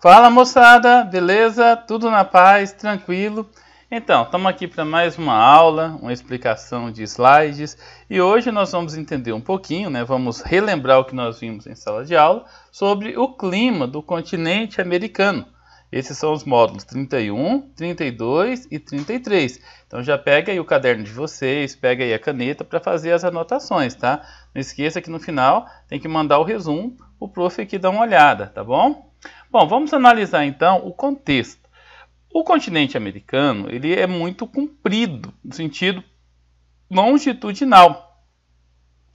Fala moçada, beleza? Tudo na paz, tranquilo? Então, estamos aqui para mais uma aula, uma explicação de slides e hoje nós vamos entender um pouquinho, né? Vamos relembrar o que nós vimos em sala de aula sobre o clima do continente americano. Esses são os módulos 31, 32 e 33. Então já pega aí o caderno de vocês, pega aí a caneta para fazer as anotações, tá? Não esqueça que no final tem que mandar o resumo, o prof aqui dá uma olhada, tá bom? Bom, vamos analisar então o contexto. O continente americano ele é muito comprido, no sentido longitudinal.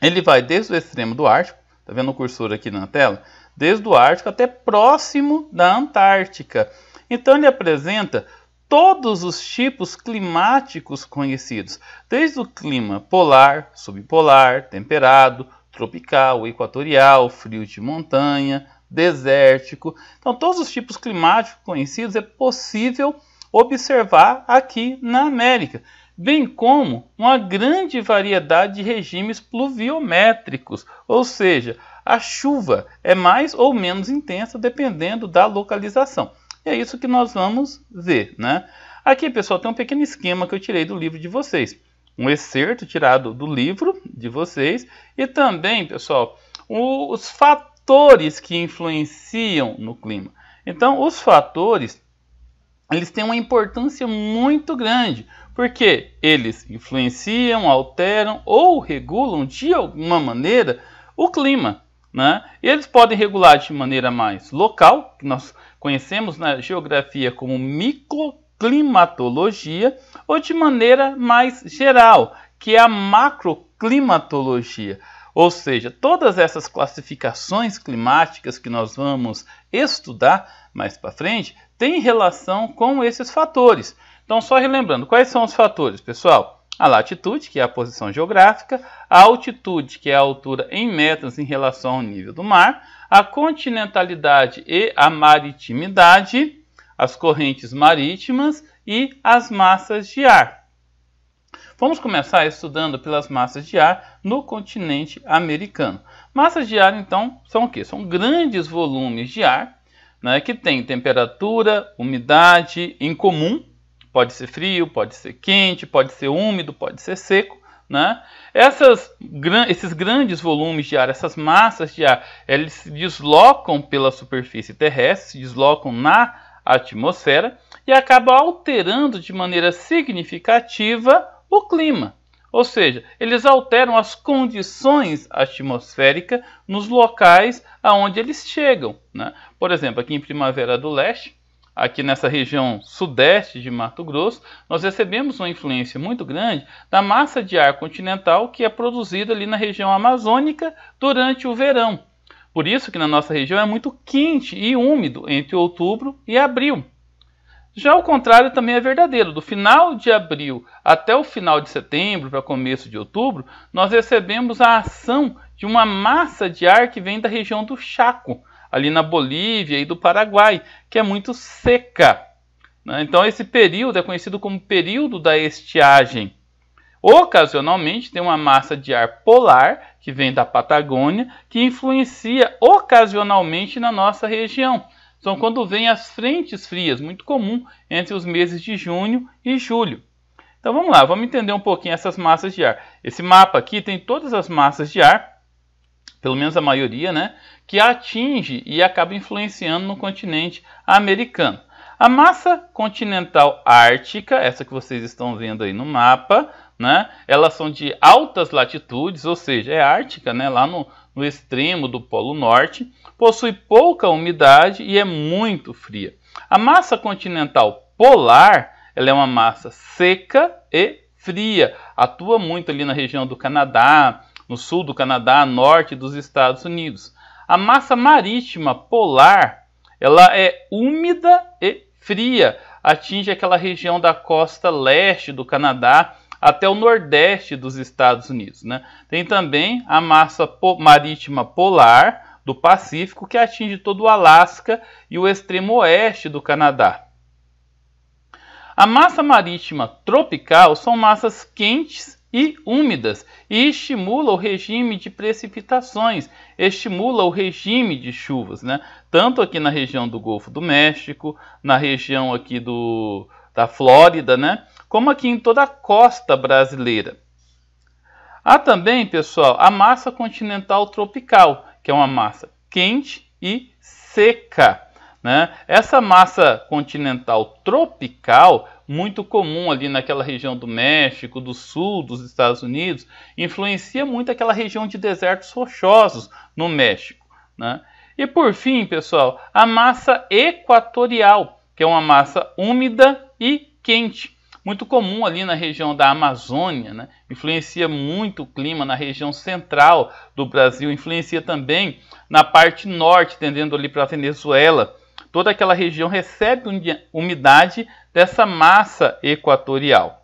Ele vai desde o extremo do Ártico, tá vendo o cursor aqui na tela? Desde o Ártico até próximo da Antártica. Então ele apresenta todos os tipos climáticos conhecidos, desde o clima polar, subpolar, temperado, tropical, equatorial, frio de montanha, desértico. Então, todos os tipos climáticos conhecidos é possível observar aqui na América, bem como uma grande variedade de regimes pluviométricos, ou seja, a chuva é mais ou menos intensa dependendo da localização. E é isso que nós vamos ver, né? Aqui, pessoal, tem um pequeno esquema que eu tirei do livro de vocês. Um excerto tirado do livro de vocês e também, pessoal, os fatores fatores que influenciam no clima. Então, os fatores eles têm uma importância muito grande, porque eles influenciam, alteram ou regulam de alguma maneira o clima. Né? Eles podem regular de maneira mais local, que nós conhecemos na geografia como microclimatologia, ou de maneira mais geral, que é a macroclimatologia. Ou seja, todas essas classificações climáticas que nós vamos estudar mais para frente têm relação com esses fatores. Então, só relembrando, quais são os fatores, pessoal? A latitude, que é a posição geográfica, a altitude, que é a altura em metros em relação ao nível do mar, a continentalidade e a maritimidade, as correntes marítimas e as massas de ar. Vamos começar estudando pelas massas de ar no continente americano. Massas de ar, então, são o quê? São grandes volumes de ar né, que têm temperatura, umidade em comum. Pode ser frio, pode ser quente, pode ser úmido, pode ser seco. Né? Essas, esses grandes volumes de ar, essas massas de ar, eles se deslocam pela superfície terrestre, se deslocam na atmosfera e acabam alterando de maneira significativa o clima. Ou seja, eles alteram as condições atmosféricas nos locais aonde eles chegam. Né? Por exemplo, aqui em Primavera do Leste, aqui nessa região sudeste de Mato Grosso, nós recebemos uma influência muito grande da massa de ar continental que é produzida ali na região amazônica durante o verão. Por isso que na nossa região é muito quente e úmido entre outubro e abril. Já o contrário também é verdadeiro. Do final de abril até o final de setembro, para começo de outubro, nós recebemos a ação de uma massa de ar que vem da região do Chaco, ali na Bolívia e do Paraguai, que é muito seca. Né? Então, esse período é conhecido como período da estiagem. Ocasionalmente, tem uma massa de ar polar que vem da Patagônia que influencia ocasionalmente na nossa região são quando vêm as frentes frias, muito comum entre os meses de junho e julho. Então vamos lá, vamos entender um pouquinho essas massas de ar. Esse mapa aqui tem todas as massas de ar, pelo menos a maioria, né, que atinge e acaba influenciando no continente americano. A massa continental ártica, essa que vocês estão vendo aí no mapa, né? Elas são de altas latitudes, ou seja, é ártica, né? Lá no, no extremo do Polo Norte, possui pouca umidade e é muito fria. A massa continental polar ela é uma massa seca e fria, atua muito ali na região do Canadá, no sul do Canadá, norte dos Estados Unidos. A massa marítima polar ela é úmida e fria, atinge aquela região da costa leste do Canadá até o nordeste dos Estados Unidos. Né? Tem também a massa marítima polar do Pacífico, que atinge todo o Alasca e o extremo oeste do Canadá. A massa marítima tropical são massas quentes e úmidas e estimula o regime de precipitações, estimula o regime de chuvas, né? Tanto aqui na região do Golfo do México, na região aqui do da Flórida, né? Como aqui em toda a costa brasileira. Há também, pessoal, a massa continental tropical, que é uma massa quente e seca. Né? Essa massa continental tropical, muito comum ali naquela região do México, do sul dos Estados Unidos, influencia muito aquela região de desertos rochosos no México. Né? E por fim, pessoal, a massa equatorial, que é uma massa úmida e quente. Muito comum ali na região da Amazônia, né? influencia muito o clima na região central do Brasil, influencia também na parte norte, tendendo ali para a Venezuela. Toda aquela região recebe umidade dessa massa equatorial.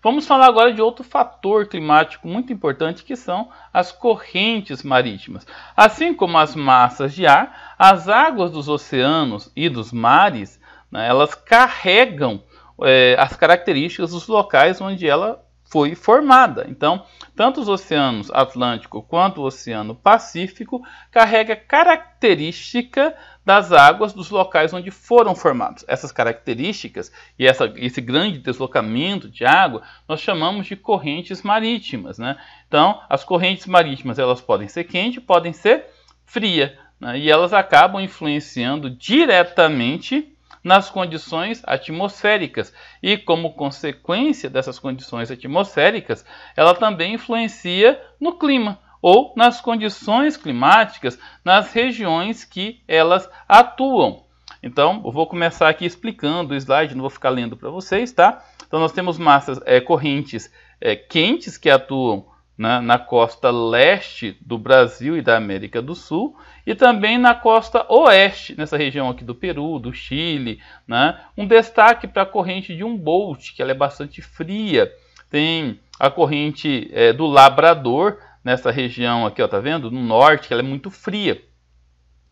Vamos falar agora de outro fator climático muito importante que são as correntes marítimas. Assim como as massas de ar, as águas dos oceanos e dos mares né? Elas carregam é, as características dos locais onde ela foi formada. Então, tanto os oceanos Atlântico quanto o Oceano Pacífico carrega característica das águas dos locais onde foram formados. Essas características e essa, esse grande deslocamento de água nós chamamos de correntes marítimas. Né? Então, as correntes marítimas elas podem ser quentes, podem ser frias né? e elas acabam influenciando diretamente nas condições atmosféricas e, como consequência dessas condições atmosféricas, ela também influencia no clima ou nas condições climáticas nas regiões que elas atuam. Então, eu vou começar aqui explicando o slide, não vou ficar lendo para vocês, tá? Então, nós temos massas é, correntes é, quentes que atuam na, na costa leste do Brasil e da América do Sul, e também na costa oeste, nessa região aqui do Peru, do Chile. Né? Um destaque para a corrente de Humboldt, que ela é bastante fria. Tem a corrente é, do Labrador, nessa região aqui, ó, tá vendo? No norte, que ela é muito fria.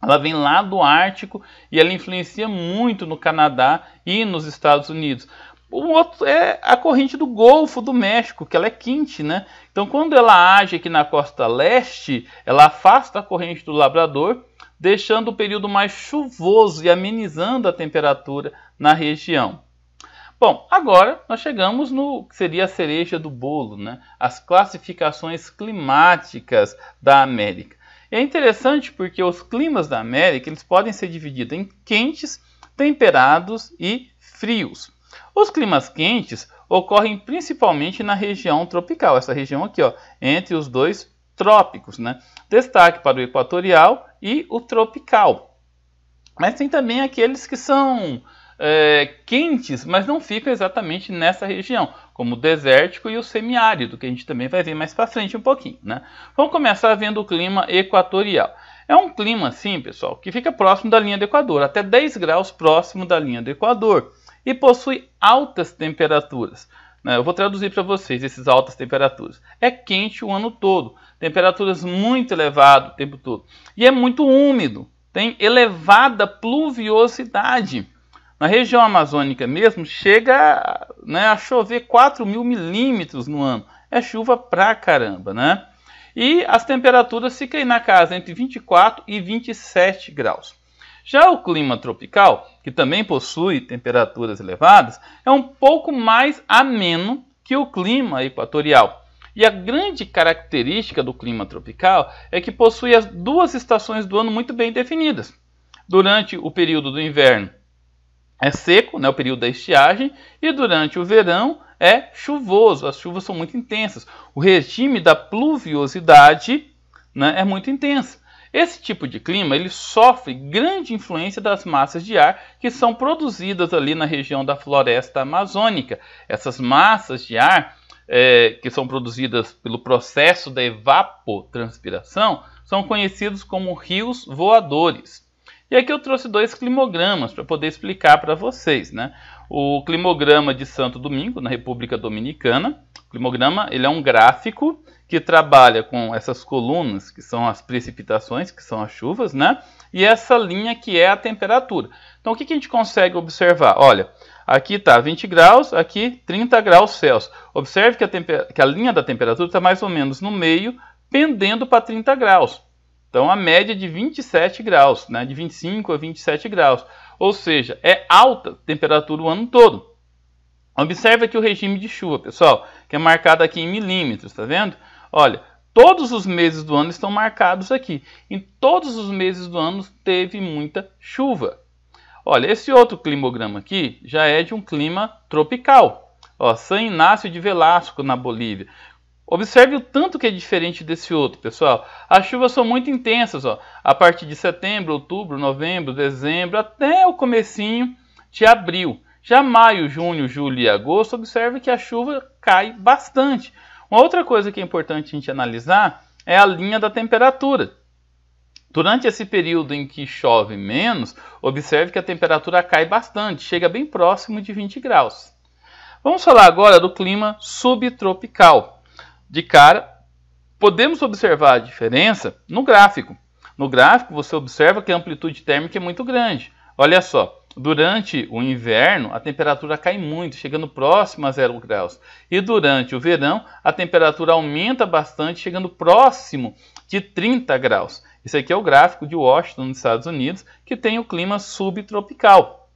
Ela vem lá do Ártico e ela influencia muito no Canadá e nos Estados Unidos. O outro é a corrente do Golfo do México, que ela é quente, né? Então, quando ela age aqui na costa leste, ela afasta a corrente do Labrador, deixando o período mais chuvoso e amenizando a temperatura na região. Bom, agora nós chegamos no que seria a cereja do bolo, né? As classificações climáticas da América. é interessante porque os climas da América eles podem ser divididos em quentes, temperados e frios. Os climas quentes ocorrem principalmente na região tropical, essa região aqui, ó, entre os dois trópicos, né? Destaque para o equatorial e o tropical. Mas tem também aqueles que são é, quentes, mas não ficam exatamente nessa região, como o desértico e o semiárido, que a gente também vai ver mais para frente um pouquinho, né? Vamos começar vendo o clima equatorial. É um clima, sim, pessoal, que fica próximo da linha do Equador, até 10 graus próximo da linha do Equador e possui altas temperaturas. Né? Eu vou traduzir para vocês essas altas temperaturas. É quente o ano todo, temperaturas muito elevadas o tempo todo. E é muito úmido, tem elevada pluviosidade. Na região amazônica mesmo, chega né, a chover 4 mil milímetros no ano. É chuva pra caramba, né? E as temperaturas ficam aí na casa entre 24 e 27 graus. Já o clima tropical, que também possui temperaturas elevadas, é um pouco mais ameno que o clima equatorial. E a grande característica do clima tropical é que possui as duas estações do ano muito bem definidas. Durante o período do inverno é seco, né, o período da estiagem, e durante o verão é chuvoso, as chuvas são muito intensas. O regime da pluviosidade né, é muito intenso. Esse tipo de clima ele sofre grande influência das massas de ar que são produzidas ali na região da floresta amazônica. Essas massas de ar é, que são produzidas pelo processo da evapotranspiração são conhecidos como rios voadores. E aqui eu trouxe dois climogramas para poder explicar para vocês, né? O climograma de Santo Domingo, na República Dominicana. O climograma ele é um gráfico que trabalha com essas colunas, que são as precipitações, que são as chuvas, né? E essa linha que é a temperatura. Então, o que, que a gente consegue observar? Olha, aqui está 20 graus, aqui 30 graus Celsius. Observe que a, que a linha da temperatura está mais ou menos no meio, pendendo para 30 graus. Então, a média é de 27 graus, né? de 25 a 27 graus. Ou seja, é alta temperatura o ano todo. Observe aqui o regime de chuva, pessoal, que é marcado aqui em milímetros, tá vendo? Olha, todos os meses do ano estão marcados aqui. Em todos os meses do ano teve muita chuva. Olha, esse outro climograma aqui já é de um clima tropical. Ó, San Inácio de Velasco, na Bolívia. Observe o tanto que é diferente desse outro, pessoal. As chuvas são muito intensas, ó. A partir de setembro, outubro, novembro, dezembro, até o comecinho de abril. Já maio, junho, julho e agosto, observe que a chuva cai bastante. Uma outra coisa que é importante a gente analisar é a linha da temperatura. Durante esse período em que chove menos, observe que a temperatura cai bastante, chega bem próximo de 20 graus. Vamos falar agora do clima subtropical. De cara, podemos observar a diferença no gráfico. No gráfico, você observa que a amplitude térmica é muito grande. Olha só, Durante o inverno, a temperatura cai muito, chegando próximo a zero graus. E durante o verão, a temperatura aumenta bastante, chegando próximo de 30 graus. Esse aqui é o gráfico de Washington, nos Estados Unidos, que tem o clima subtropical.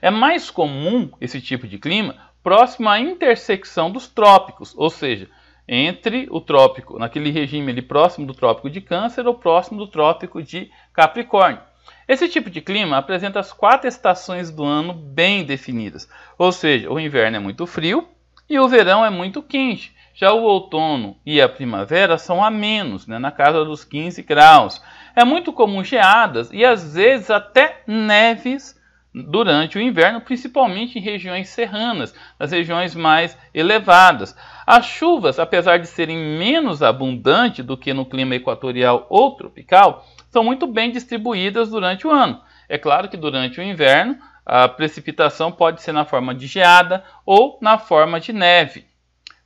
É mais comum esse tipo de clima próximo à intersecção dos trópicos, ou seja, entre o trópico, naquele regime ali próximo do trópico de Câncer ou próximo do trópico de Capricórnio. Esse tipo de clima apresenta as quatro estações do ano bem definidas, ou seja, o inverno é muito frio e o verão é muito quente. Já o outono e a primavera são a menos, né, na casa dos 15 graus. É muito comum geadas e às vezes até neves durante o inverno, principalmente em regiões serranas, nas regiões mais elevadas. As chuvas, apesar de serem menos abundantes do que no clima equatorial ou tropical, são muito bem distribuídas durante o ano. É claro que durante o inverno a precipitação pode ser na forma de geada ou na forma de neve.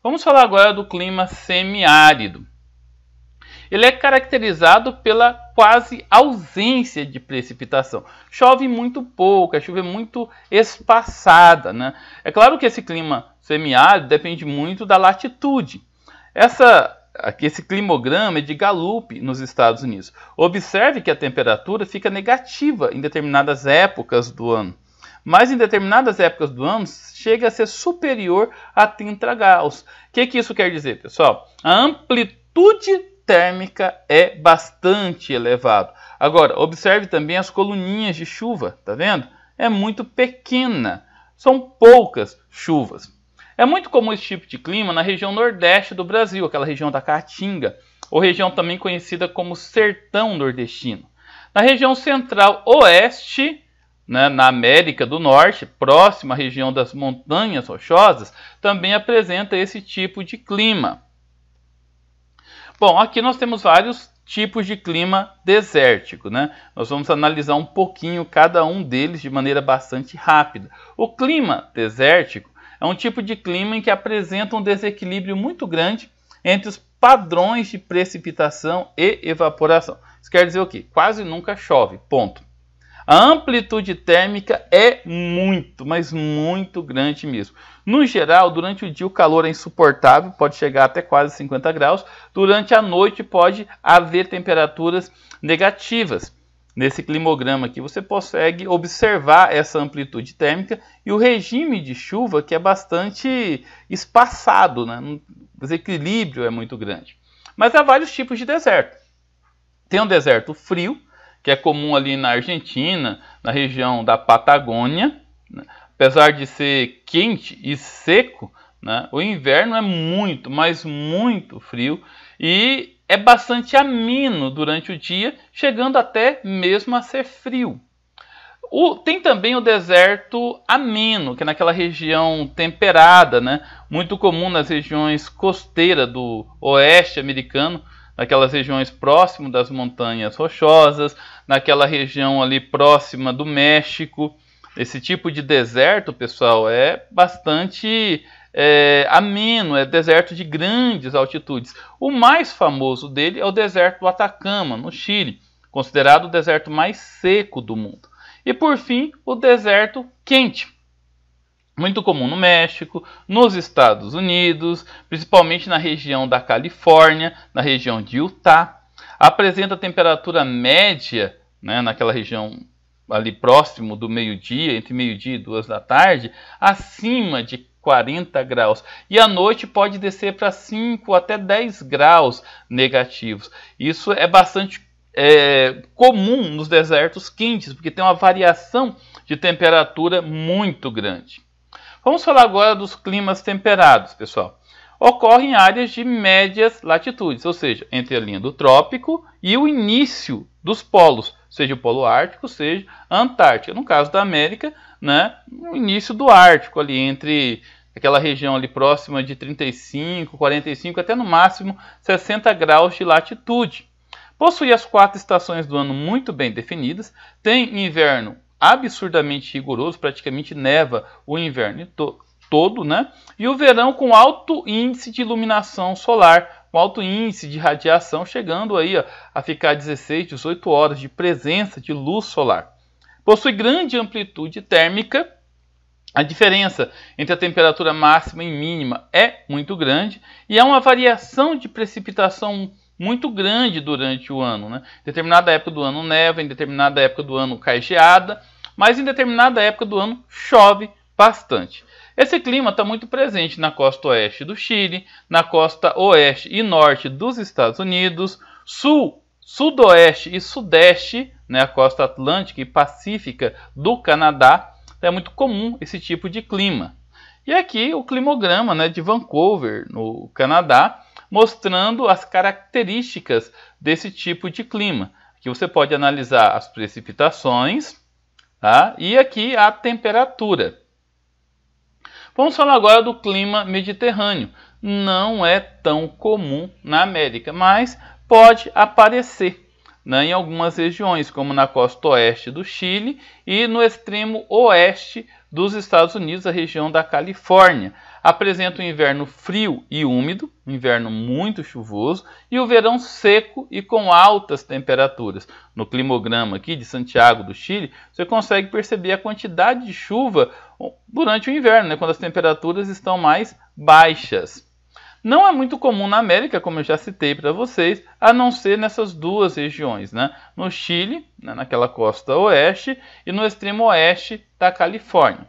Vamos falar agora do clima semiárido. Ele é caracterizado pela quase ausência de precipitação. Chove muito pouco, a chuva é muito espaçada. Né? É claro que esse clima semiárido depende muito da latitude. Essa Aqui esse climograma é de Gallup nos Estados Unidos. Observe que a temperatura fica negativa em determinadas épocas do ano, mas em determinadas épocas do ano chega a ser superior a 30 graus. O que, que isso quer dizer, pessoal? A amplitude térmica é bastante elevada. Agora, observe também as coluninhas de chuva, tá vendo? É muito pequena. São poucas chuvas. É muito comum esse tipo de clima na região nordeste do Brasil, aquela região da Caatinga, ou região também conhecida como sertão nordestino. Na região central oeste, né, na América do Norte, próxima à região das montanhas rochosas, também apresenta esse tipo de clima. Bom, aqui nós temos vários tipos de clima desértico, né? Nós vamos analisar um pouquinho cada um deles de maneira bastante rápida. O clima desértico é um tipo de clima em que apresenta um desequilíbrio muito grande entre os padrões de precipitação e evaporação. Isso quer dizer o quê? Quase nunca chove, ponto. A amplitude térmica é muito, mas muito grande mesmo. No geral, durante o dia o calor é insuportável, pode chegar até quase 50 graus. Durante a noite pode haver temperaturas negativas nesse climograma aqui, você consegue observar essa amplitude térmica e o regime de chuva que é bastante espaçado, né? o desequilíbrio é muito grande. Mas há vários tipos de deserto. Tem um deserto frio, que é comum ali na Argentina, na região da Patagônia. Né? Apesar de ser quente e seco, né? o inverno é muito, mas muito frio. E é bastante ameno durante o dia, chegando até mesmo a ser frio. O, tem também o deserto ameno, que é naquela região temperada, né? muito comum nas regiões costeiras do oeste americano, naquelas regiões próximas das montanhas rochosas, naquela região ali próxima do México. Esse tipo de deserto, pessoal, é bastante é, ameno, é deserto de grandes altitudes. O mais famoso dele é o deserto do Atacama, no Chile, considerado o deserto mais seco do mundo. E por fim, o deserto quente, muito comum no México, nos Estados Unidos, principalmente na região da Califórnia, na região de Utah. Apresenta temperatura média né, naquela região ali próximo do meio-dia, entre meio-dia e duas da tarde, acima de 40 graus. E à noite pode descer para 5 até 10 graus negativos. Isso é bastante é, comum nos desertos quentes, porque tem uma variação de temperatura muito grande. Vamos falar agora dos climas temperados, pessoal. Ocorrem em áreas de médias latitudes, ou seja, entre a linha do trópico e o início dos polos, seja o polo ártico, seja a Antártica. No caso da América, né, no início do Ártico, ali entre aquela região ali próxima de 35, 45, até no máximo 60 graus de latitude. Possui as quatro estações do ano muito bem definidas, tem inverno absurdamente rigoroso, praticamente neva o inverno to todo, né? E o verão com alto índice de iluminação solar, com alto índice de radiação, chegando aí ó, a ficar 16, 18 horas de presença de luz solar. Possui grande amplitude térmica. A diferença entre a temperatura máxima e mínima é muito grande e há uma variação de precipitação muito grande durante o ano. Né? Em determinada época do ano neva, em determinada época do ano cai geada, mas em determinada época do ano chove bastante. Esse clima está muito presente na costa oeste do Chile, na costa oeste e norte dos Estados Unidos, sul, sudoeste e sudeste né, a costa atlântica e pacífica do Canadá, é muito comum esse tipo de clima. E aqui o climograma né, de Vancouver, no Canadá, mostrando as características desse tipo de clima. Aqui você pode analisar as precipitações tá? e aqui a temperatura. Vamos falar agora do clima mediterrâneo. Não é tão comum na América, mas pode aparecer né, em algumas regiões, como na costa oeste do Chile e no extremo oeste dos Estados Unidos, a região da Califórnia. Apresenta um inverno frio e úmido, um inverno muito chuvoso, e o verão seco e com altas temperaturas. No climograma aqui de Santiago do Chile, você consegue perceber a quantidade de chuva durante o inverno, né, quando as temperaturas estão mais baixas. Não é muito comum na América, como eu já citei para vocês, a não ser nessas duas regiões, né? No Chile, né, naquela costa oeste, e no extremo oeste da Califórnia.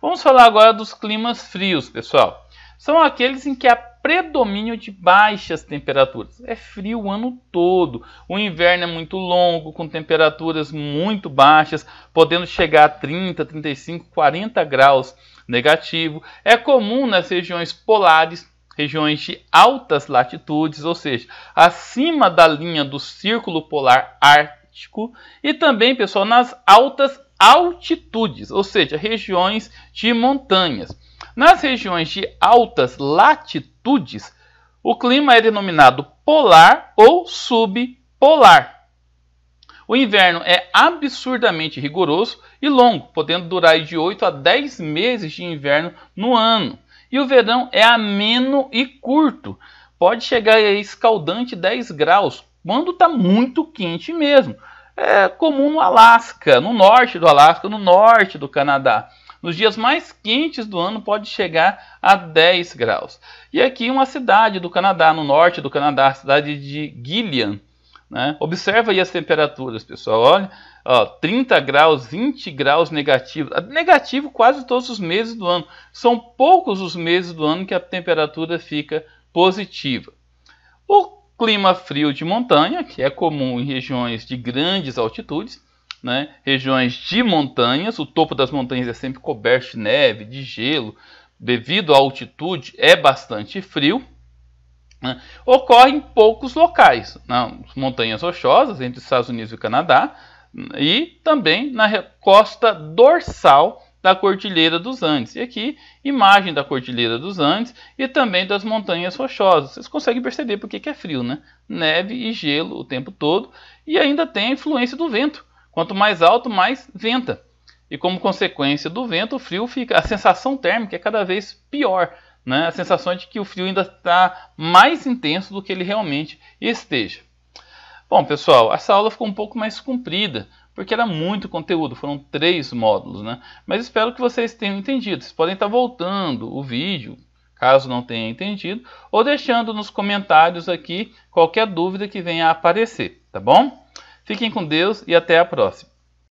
Vamos falar agora dos climas frios, pessoal. São aqueles em que há predomínio de baixas temperaturas. É frio o ano todo. O inverno é muito longo, com temperaturas muito baixas, podendo chegar a 30, 35, 40 graus negativo. É comum nas regiões polares regiões de altas latitudes, ou seja, acima da linha do Círculo Polar Ártico, e também, pessoal, nas altas altitudes, ou seja, regiões de montanhas. Nas regiões de altas latitudes, o clima é denominado polar ou subpolar. O inverno é absurdamente rigoroso e longo, podendo durar de 8 a 10 meses de inverno no ano. E o verão é ameno e curto. Pode chegar a escaldante 10 graus, quando está muito quente mesmo. É comum no Alasca, no norte do Alasca, no norte do Canadá. Nos dias mais quentes do ano pode chegar a 10 graus. E aqui uma cidade do Canadá, no norte do Canadá, a cidade de Gillian, né? Observa aí as temperaturas, pessoal. Olha, ó, 30 graus, 20 graus negativos. Ah, negativo quase todos os meses do ano. São poucos os meses do ano que a temperatura fica positiva. O clima frio de montanha, que é comum em regiões de grandes altitudes, né? regiões de montanhas, o topo das montanhas é sempre coberto de neve, de gelo, devido à altitude é bastante frio né, ocorre em poucos locais, nas montanhas rochosas entre os Estados Unidos e o Canadá e também na costa dorsal da Cordilheira dos Andes. E aqui, imagem da Cordilheira dos Andes e também das Montanhas Rochosas. Vocês conseguem perceber porque que é frio, né? Neve e gelo o tempo todo e ainda tem a influência do vento. Quanto mais alto, mais venta. E como consequência do vento, o frio fica, a sensação térmica é cada vez pior né, a sensação é de que o frio ainda está mais intenso do que ele realmente esteja. Bom, pessoal, essa aula ficou um pouco mais comprida, porque era muito conteúdo, foram três módulos, né? Mas espero que vocês tenham entendido. Vocês podem estar voltando o vídeo, caso não tenha entendido, ou deixando nos comentários aqui qualquer dúvida que venha a aparecer, tá bom? Fiquem com Deus e até a próxima.